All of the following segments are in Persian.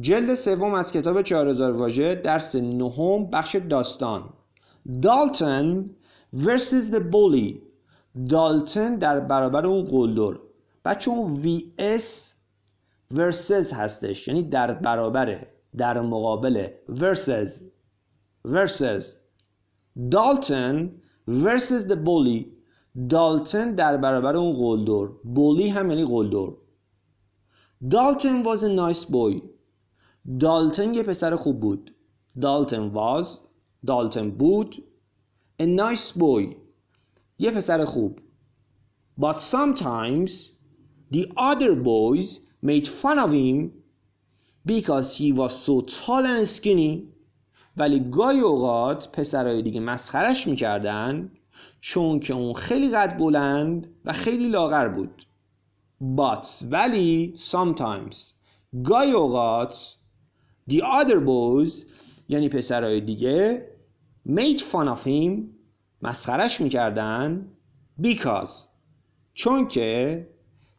جلد سوم از کتاب 4000 واژه درس نهم بخش داستان دالتن ورسز دی بولی دالتن در برابر اون قلدر بچه اون وی اس ورسز هستش یعنی در برابره در مقابل ورسز ورسز دالتن ورسز دی بولی دالتن در برابر اون قلدر بولی هم یعنی قلدر دالتن واز ا نایس بوی دالتن یه پسر خوب بود دالتن واز دالتن بود a nice boy یه پسر خوب but sometimes the other boys made fun of him because he was so tall and skinny ولی گاهی اوقات پسرهای دیگه مسخرش میکردن چون که اون خیلی قد بلند و خیلی لاغر بود but ولی sometimes گای اوقات The other boys یعنی پسرهای دیگه made fun of him مسخرش میکردن because چون که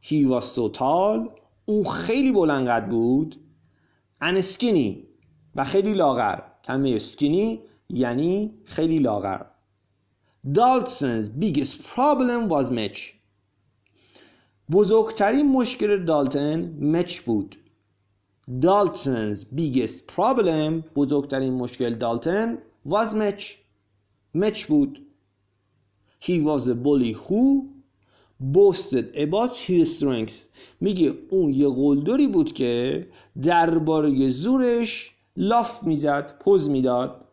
he was so tall او خیلی بلند قد بود and skinny و خیلی لاغر کلمه skinny یعنی خیلی لاغر Dalton's biggest problem was Mitch بزرگترین مشکل دالتن مچ بود Dalton's biggest problem بزرگترین مشکل دالتن was مچ مچ بود هی was بولی هو who boasted about his strength میگه اون یه قلدری بود که درباره زورش لاف میزد پوز میداد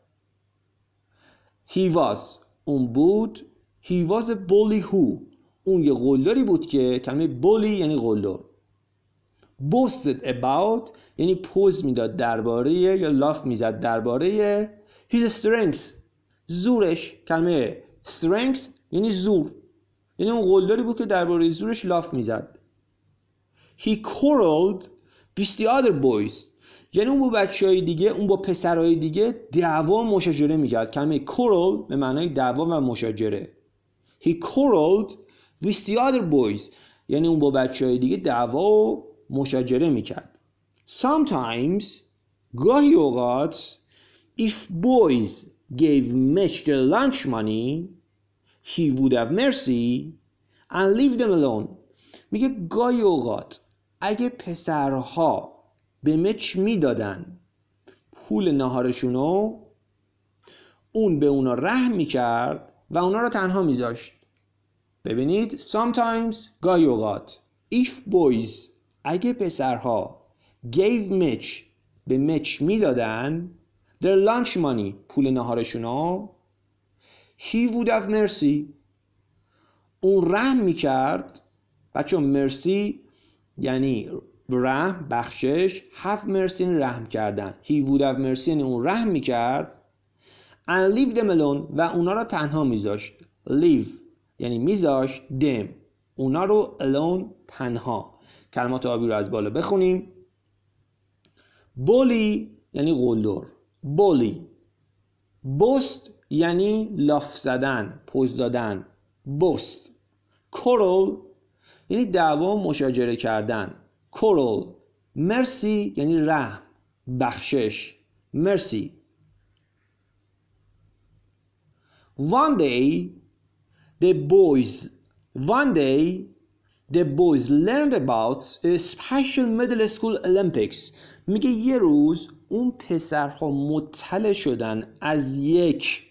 هی واز اون بود هی واز بولی هو اون یه قلدری بود که کلمه بولی یعنی قلدر boasted about یعنی پوز میداد درباره یا لاف میزد درباره his strength زورش کلمه strength یعنی زور یعنی اون قلدری بود که درباره زورش لاف میزد he quarreled with the other boys یعنی اون با بچه های دیگه اون با پسرهای دیگه دعوا مشاجره میکرد کلمه quarrel به معنای دعوا و مشاجره he quarreled with the other boys یعنی اون با بچه های دیگه دعوا و مشاجره میکرد Sometimes گاهی اوقات If boys gave Mitch the lunch money He would have mercy and leave them alone میگه گاهی اوقات اگه پسرها به مچ میدادن پول نهارشونو اون به اونا رحم میکرد و اونا رو تنها میذاشت ببینید sometimes گاهی اوقات if boys اگه پسرها گیو میچ به مچ میدادن در لانچ مانی پول نهارشون ها هی وود مرسی، مرسی اون رحم میکرد بچه مرسی یعنی رحم بخشش هفت یعنی رحم کردن هی وود اف مرسی یعنی اون رحم میکرد ان لیو them الون و اونا را تنها میذاشت لیو یعنی میذاشت دم اونا رو الون تنها کلمات آبی رو از بالا بخونیم بولی یعنی قلدر بولی بست یعنی لاف زدن پوز دادن بست کرول یعنی دعوا مشاجره کردن کرول مرسی یعنی رحم بخشش مرسی One day the boys one day The boys learned about a special middle school Olympics میگه یه روز اون پسرها مطلع شدن از یک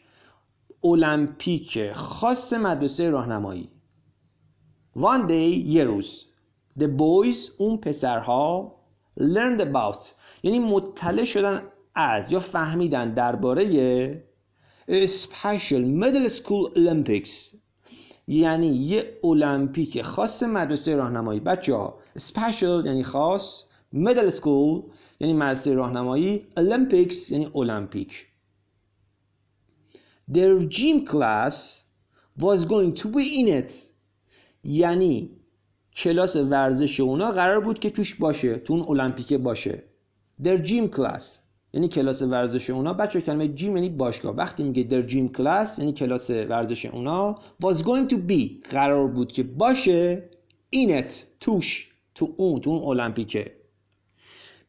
المپیک خاص مدرسه راهنمایی One day یه روز The boys اون پسرها learned about یعنی مطلع شدن از یا فهمیدن درباره special middle school Olympics یعنی یه المپیک خاص مدرسه راهنمایی بچه ها Special یعنی خاص مدل سکول یعنی مدرسه راهنمایی المپیکس یعنی المپیک در جیم class was going to be in it یعنی کلاس ورزش اونا قرار بود که توش باشه تو اون المپیک باشه در جیم class یعنی کلاس ورزش اونا بچه کلمه جیم یعنی باشگاه وقتی میگه در جیم کلاس یعنی کلاس ورزش اونا was going to be قرار بود که باشه اینت توش تو اون تو اون المپیکه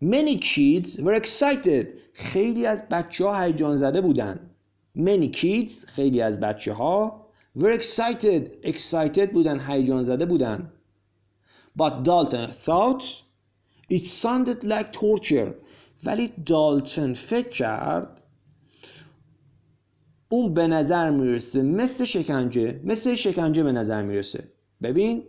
many kids were excited خیلی از بچه ها هیجان زده بودن many kids خیلی از بچه ها were excited excited بودن هیجان زده بودن but Dalton thought it sounded like torture ولی دالتن فکر کرد اون به نظر میرسه مثل شکنجه مثل شکنجه به نظر میرسه ببین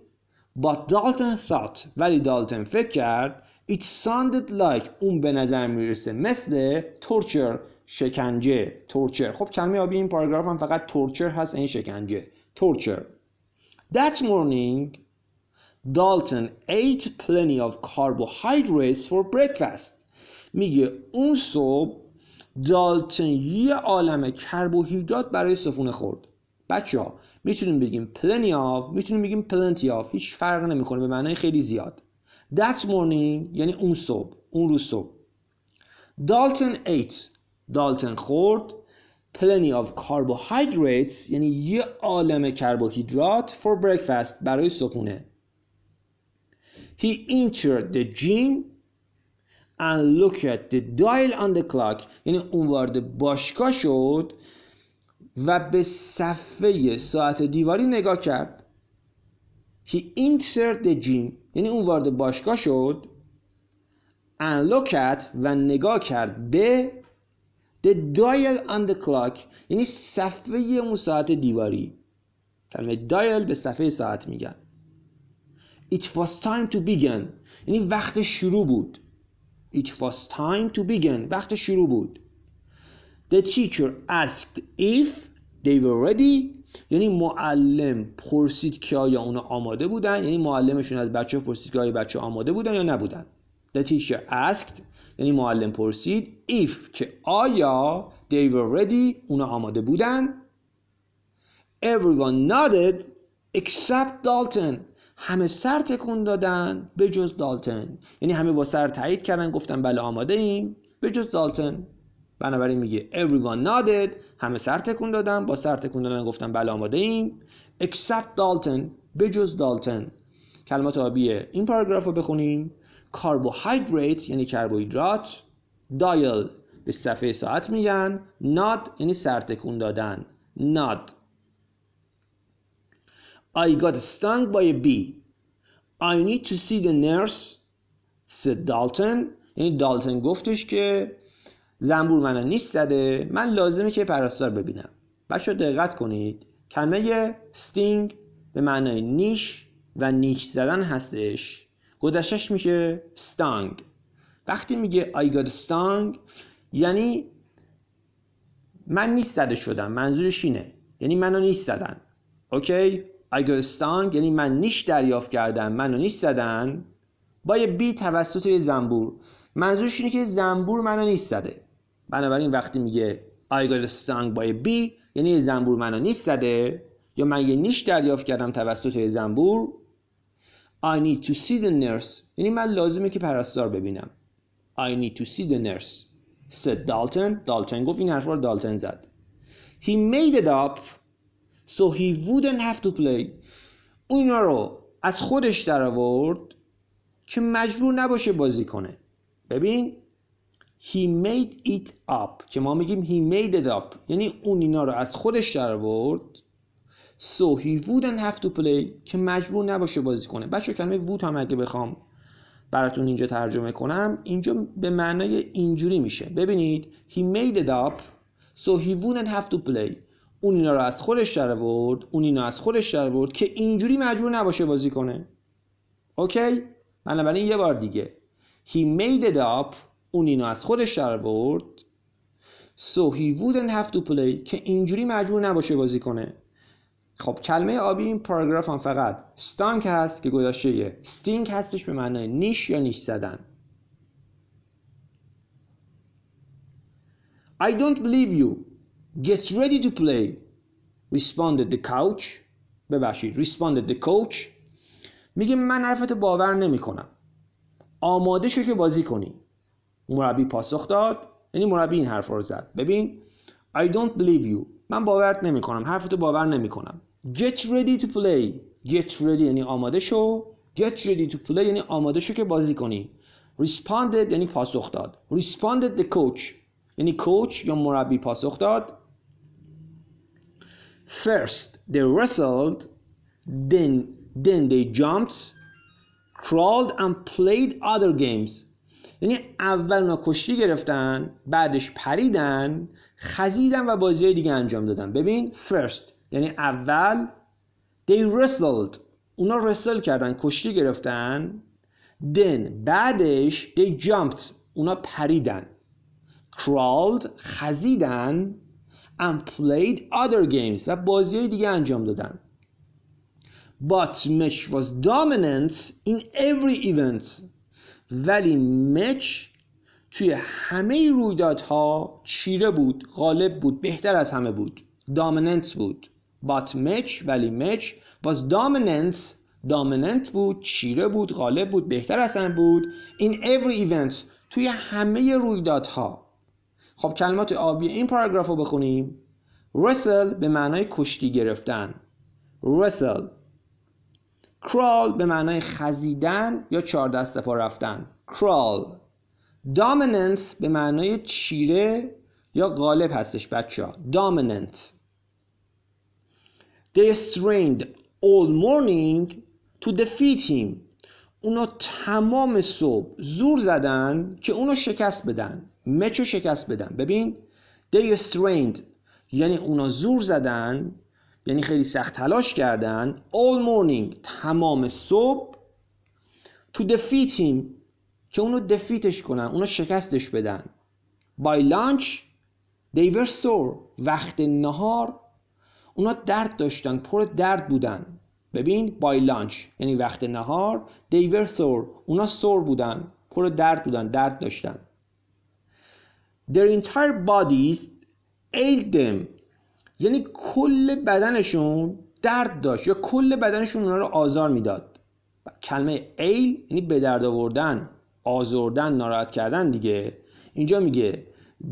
But Dalton thought ولی دالتن فکر کرد It sounded like اون به نظر میرسه مثل torture شکنجه torture خب کلمه آبی این پاراگراف هم فقط torture هست این شکنجه torture That morning Dalton ate plenty of carbohydrates for breakfast میگه اون صبح دالتن یه عالم کربوهیدرات برای سفونه خورد بچه ها میتونیم بگیم پلنی آف میتونیم بگیم پلنتی آف هیچ فرق نمیکنه به معنای خیلی زیاد That morning یعنی اون صبح اون روز صبح دالتن ایت دالتن خورد plenty of carbohydrates یعنی یه عالم کربوهیدرات for breakfast برای صبحونه He entered the gym and look at the dial on the clock یعنی اون وارد باشگاه شد و به صفحه ساعت دیواری نگاه کرد He entered the gym یعنی اون وارد باشگاه شد and look at و نگاه کرد به the dial on the clock یعنی صفحه اون ساعت دیواری کلمه دایل به صفحه ساعت میگن It was time to begin یعنی وقت شروع بود It was time to begin وقت شروع بود The teacher asked if they were ready یعنی معلم پرسید که آیا اونا آماده بودن یعنی معلمشون از بچه پرسید که آیا بچه آماده بودن یا نبودن The teacher asked یعنی معلم پرسید if که آیا they were ready اونا آماده بودن Everyone nodded except Dalton همه سر تکون دادن به جز دالتن یعنی همه با سر تایید کردن گفتن بله آماده ایم به جز دالتن بنابراین میگه everyone nodded همه سر تکون دادن با سر تکون دادن گفتن بله آماده ایم except دالتن به جز دالتن کلمات آبیه این پاراگراف رو بخونیم کربوهیدرات یعنی کربوهیدرات دایل به صفحه ساعت میگن ناد یعنی تکون دادن ناد I got stung by a bee. I need to see the nurse said Dalton یعنی دالتن گفتش که زنبور منو نیست زده من لازمه که پرستار ببینم بچه دقت کنید کلمه ستینگ به معنای نیش و نیش زدن هستش گذشتش میشه stung وقتی میگه I got stung یعنی من نیست زده شدم منظورش اینه یعنی منو نیست زدن اوکی آیگرستانگ یعنی من نیش دریافت کردم منو نیش زدن با یه بی توسط یه زنبور منظورش اینه که زنبور منو نیش زده بنابراین وقتی میگه stung با یه بی یعنی یه زنبور منو نیش زده یا من یه نیش دریافت کردم توسط یه زنبور I need to see the nurse یعنی من لازمه که پرستار ببینم I need to see the nurse said Dalton Dalton گفت این حرف رو دالتن زد He made it up So he wouldn't have to play اون اینا رو از خودش در آورد که مجبور نباشه بازی کنه ببین he made it up که ما میگیم he made it up یعنی اون اینا رو از خودش در آورد so he wouldn't have to play که مجبور نباشه بازی کنه بچه کلمه would هم اگه بخوام براتون اینجا ترجمه کنم اینجا به معنای اینجوری میشه ببینید he made it up so he wouldn't have to play اون اینا رو از خودش در اون اینا از خودش در که اینجوری مجبور نباشه بازی کنه اوکی بنابراین یه بار دیگه he made it up اون اینا از خودش در ورد، so he wouldn't have to play که اینجوری مجبور نباشه بازی کنه خب کلمه آبی این پاراگراف هم فقط Stunk هست که گذاشته Stink هستش به معنای نیش یا نیش زدن I don't believe you Get ready to play responded the couch ببخشید responded the coach میگه من حرفت باور نمیکنم آماده شو که بازی کنی مربی پاسخ داد یعنی مربی این حرف رو زد ببین I don't believe you من باورت نمی کنم حرفت باور نمی کنم Get ready to play Get ready یعنی آماده شو Get ready to play یعنی آماده شو که بازی کنی Responded یعنی پاسخ داد Responded the coach یعنی کوچ یا مربی پاسخ داد First they wrestled, then, then they jumped, crawled and played other games یعنی اول اونا کشتی گرفتن بعدش پریدن خزیدن و بازی دیگه انجام دادن ببین first یعنی اول they wrestled اونا رسل کردن کشتی گرفتن then بعدش they jumped اونا پریدن crawled خزیدن and played other games و بازی های دیگه انجام دادن but Mitch was dominant in every event ولی Mitch توی همه رویدادها چیره بود غالب بود بهتر از همه بود Dominant بود But Mitch ولی Mitch was dominant Dominant بود چیره بود غالب بود بهتر از همه بود In every event توی همه رویدادها خب کلمات آبی این پاراگراف رو بخونیم رسل به معنای کشتی گرفتن رسل کرال به معنای خزیدن یا چهار دست پا رفتن کرال dominance به معنای چیره یا غالب هستش بچه ها dominant they strained all morning to defeat him اونا تمام صبح زور زدن که اونو شکست بدن مچو شکست بدن ببین they strained یعنی اونا زور زدن یعنی خیلی سخت تلاش کردن all morning تمام صبح to defeat him که اونو دفیتش کنن اونو شکستش بدن by lunch they were sore وقت نهار اونا درد داشتن پر درد بودن ببین by lunch یعنی وقت نهار they were sore اونا سور بودن پر درد بودن درد داشتن their entire bodies ailed them یعنی کل بدنشون درد داشت یا کل بدنشون اونا رو آزار میداد کلمه ایل یعنی به درد آوردن آزردن ناراحت کردن دیگه اینجا میگه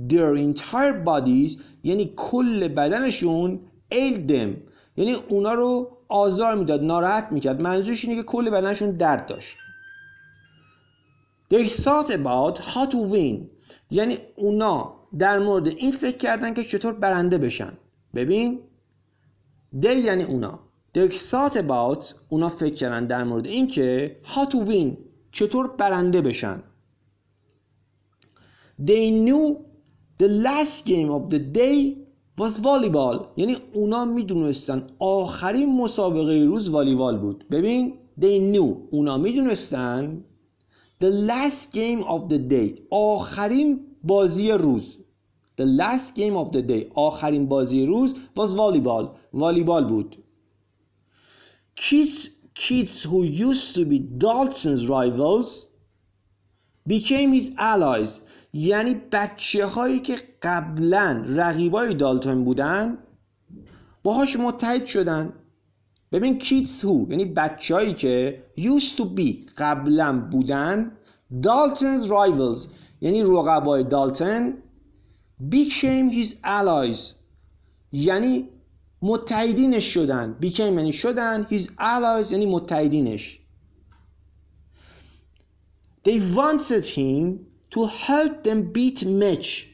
their entire bodies یعنی کل بدنشون ailed them یعنی اونا رو آزار میداد ناراحت میکرد منظورش اینه که کل بدنشون درد داشت they thought about how to win یعنی اونا در مورد این فکر کردن که چطور برنده بشن ببین دی یعنی اونا دکسات thought about اونا فکر کردن در مورد این که how to چطور برنده بشن They knew the last game of the day was volleyball یعنی اونا میدونستن آخرین مسابقه روز والیبال بود ببین They knew اونا میدونستن The last game of the day آخرین بازی روز The last game of the day آخرین بازی روز was volleyball والیبال بود Kids kids who used to be Dalton's rivals became his allies یعنی بچه هایی که قبلا رقیبای دالتون بودن باهاش متحد شدن ببین کیدز هو یعنی بچههایی که یوز تو بی قبلا بودن دالتنز رایولز یعنی رقبای دالتن بیکیم هیز الایز یعنی متحدینش شدن بیکیم یعنی شدن هیز الایز یعنی متحدینش they wanted him تو help them beat Mitch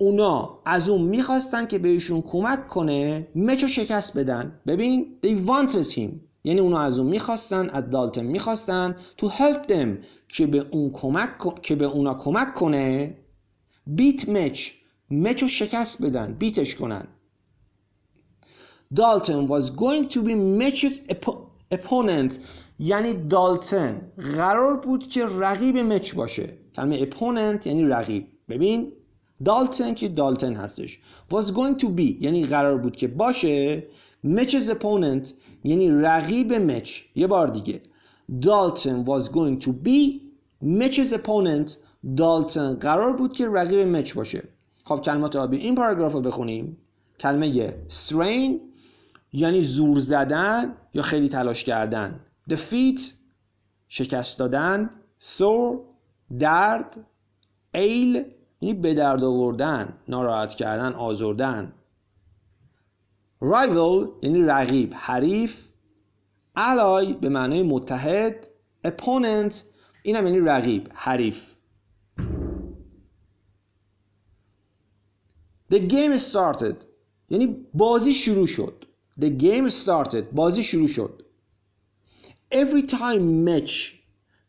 اونا از اون میخواستن که بهشون کمک کنه مچو شکست بدن ببین they wanted him یعنی اونا از اون میخواستن از دالتن میخواستن تو help them که به اون کمک که به اونا کمک کنه بیت مچ مچو شکست بدن بیتش کنن دالتن was going to be match's opponent یعنی دالتن قرار بود که رقیب مچ باشه کلمه اپوننت یعنی رقیب ببین دالتن که دالتن هستش was going to be یعنی قرار بود که باشه matches opponent یعنی رقیب مچ یه بار دیگه دالتن was going to be matches opponent دالتن قرار بود که رقیب مچ باشه خب کلمات آبی این پاراگراف رو بخونیم کلمه strain یعنی زور زدن یا خیلی تلاش کردن defeat شکست دادن sore درد ایل یعنی به درد آوردن ناراحت کردن آزردن rival یعنی رقیب حریف ally به معنای متحد opponent این هم یعنی رقیب حریف The game started یعنی بازی شروع شد The game started بازی شروع شد Every time match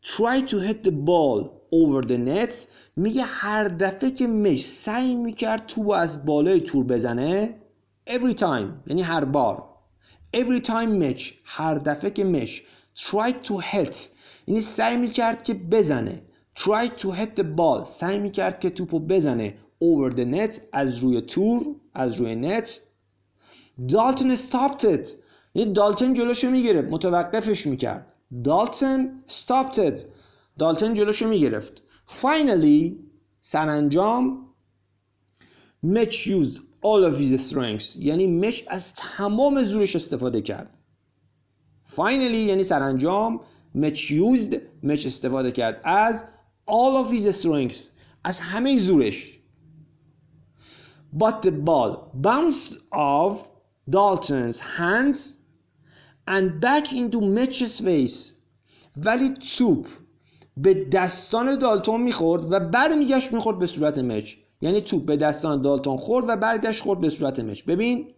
try to hit the ball over the net میگه هر دفعه که مش سعی میکرد تو از بالای تور بزنه every time یعنی هر بار every time میش هر دفعه که مش try to hit یعنی سعی میکرد که بزنه try to hit the ball سعی میکرد که توپو بزنه over the net از روی تور از روی نت دالتن stopped it یعنی دالتن جلوشو میگرفت متوقفش میکرد دالتن stopped it دالتن جلوشو میگرفت finally سرانجام مچ یوز all of his strengths یعنی مش از تمام زورش استفاده کرد finally یعنی سرانجام مچ used مچ استفاده کرد از all of his strengths از همه زورش but the ball bounced off Dalton's hands and back into Mitch's face ولی توپ به دستان دالتون میخورد و بعد برمیگشت میخورد به صورت مچ یعنی توپ به دستان دالتون خورد و برگشت خورد به صورت مچ ببین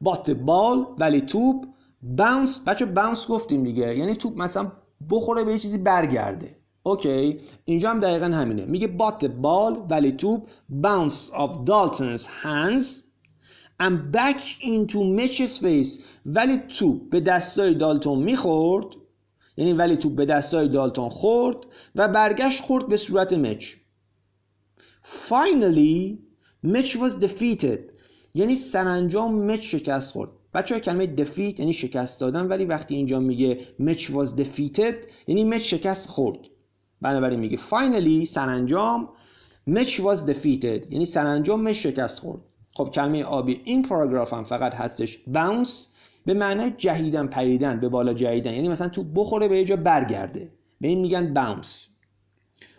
بات بال ولی توپ بانس بچه بانس گفتیم دیگه یعنی توپ مثلا بخوره به یه چیزی برگرده اوکی اینجا هم دقیقا همینه میگه بات بال ولی توپ بانس آف دالتونز هنز and back into تو face ولی توپ به دستای دالتون میخورد یعنی ولی توپ به دستای دالتون خورد و برگشت خورد به صورت مچ finally مچ was defeated یعنی سرانجام مچ شکست خورد بچه ها کلمه defeat یعنی شکست دادن ولی وقتی اینجا میگه مچ was defeated یعنی مچ شکست خورد بنابراین میگه finally سرانجام مچ was defeated یعنی سرانجام مچ شکست خورد خب کلمه آبی این پاراگراف هم فقط هستش bounce به معنای جهیدن پریدن به بالا جهیدن یعنی مثلا تو بخوره به یه جا برگرده به این میگن باونس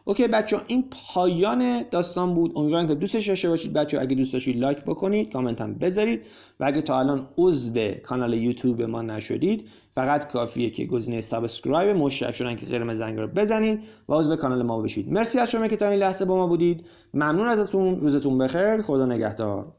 اوکی بچه ها این پایان داستان بود امیدوارم که دوستش داشته باشید بچه ها اگه دوست داشتید لایک بکنید کامنت هم بذارید و اگه تا الان عضو کانال یوتیوب ما نشدید فقط کافیه که گزینه سابسکرایب مشترک شدن که قرمز زنگ رو بزنید و عضو کانال ما بشید مرسی از شما که تا این لحظه با ما بودید ممنون ازتون روزتون بخیر خدا نگهدار